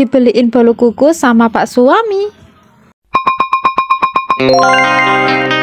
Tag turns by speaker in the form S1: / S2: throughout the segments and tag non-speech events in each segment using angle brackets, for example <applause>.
S1: dibeliin bolu kukus sama pak suami hmm.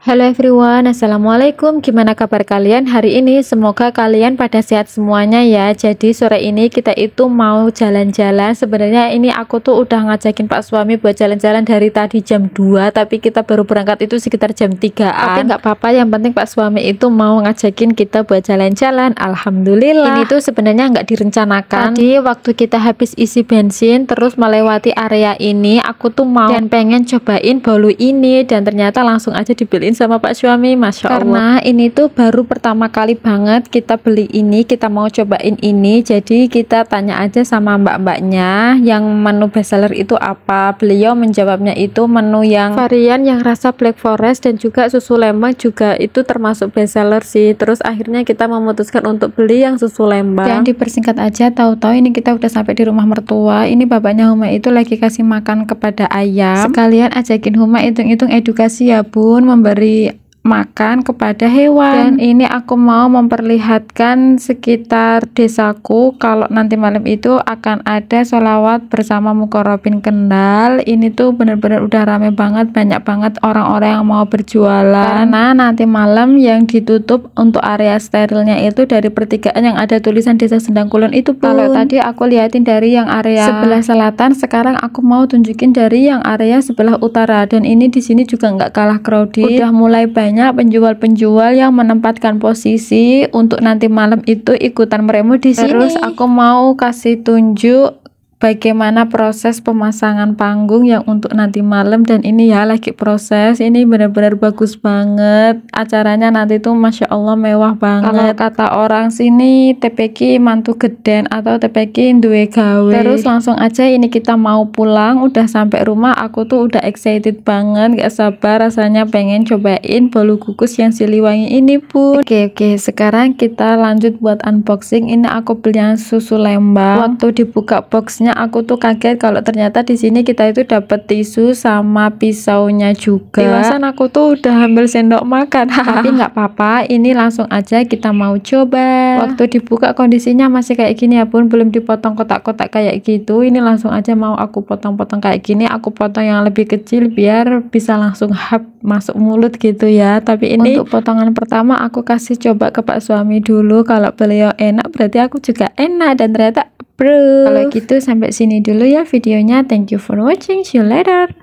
S1: Halo everyone, Assalamualaikum Gimana kabar kalian hari ini? Semoga kalian pada sehat semuanya ya Jadi sore ini kita itu mau jalan-jalan Sebenarnya ini aku tuh udah ngajakin pak suami buat jalan-jalan dari tadi jam 2 Tapi kita baru berangkat itu sekitar jam 3an Tapi nggak apa-apa, yang penting pak suami itu mau ngajakin kita buat jalan-jalan Alhamdulillah Ini tuh sebenarnya nggak direncanakan Tadi waktu kita habis isi bensin Terus melewati area ini Aku tuh mau dan pengen cobain bolu ini Dan ternyata langsung aja dibeli dibeliin sama Pak suami, masya Karena Allah. Karena ini tuh baru pertama kali banget kita beli ini, kita mau cobain ini, jadi kita tanya aja sama mbak-mbaknya yang menu bestseller itu apa. Beliau menjawabnya itu menu yang varian yang rasa black forest dan juga susu lembang juga itu termasuk bestseller sih. Terus akhirnya kita memutuskan untuk beli yang susu lembang. yang dipersingkat aja, tahu-tahu ini kita udah sampai di rumah mertua. Ini bapaknya Huma itu lagi kasih makan kepada ayam. Sekalian ajakin Huma hitung-hitung edukasi ya bun, memberi dari makan kepada hewan. Dan ini aku mau memperlihatkan sekitar desaku kalau nanti malam itu akan ada sholawat bersama Mukorobin Kendal. Ini tuh bener-bener udah rame banget, banyak banget orang-orang yang mau berjualan. Karena nanti malam yang ditutup untuk area sterilnya itu dari pertigaan yang ada tulisan Desa Sendang Kulon itu pun. Kalau tadi aku liatin dari yang area sebelah selatan, sekarang aku mau tunjukin dari yang area sebelah utara dan ini di sini juga nggak kalah crowded. Udah mulai banyak banyak penjual-penjual yang menempatkan posisi untuk nanti malam itu ikutan meremu di sini. Terus aku mau kasih tunjuk bagaimana proses pemasangan panggung yang untuk nanti malam dan ini ya lagi proses ini benar-benar bagus banget acaranya nanti tuh masya Allah mewah banget kalau kata orang sini TPK mantu geden atau TPK duwe gawe terus langsung aja ini kita mau pulang udah sampai rumah aku tuh udah excited banget gak sabar rasanya pengen cobain bolu kukus yang siliwangi ini pun oke oke sekarang kita lanjut buat unboxing ini aku beli yang susu lembang waktu dibuka boxnya makanya aku tuh kaget kalau ternyata di sini kita itu dapat tisu sama pisaunya juga Dewasan aku tuh udah ambil sendok makan <laughs> tapi nggak apa-apa ini langsung aja kita mau coba waktu dibuka kondisinya masih kayak gini ya pun belum dipotong kotak-kotak kayak gitu ini langsung aja mau aku potong-potong kayak gini aku potong yang lebih kecil biar bisa langsung hap masuk mulut gitu ya tapi ini untuk potongan pertama aku kasih coba ke pak suami dulu kalau beliau enak berarti aku juga enak dan ternyata improve. Kalau gitu sampai sini dulu ya videonya. Thank you for watching. See you later.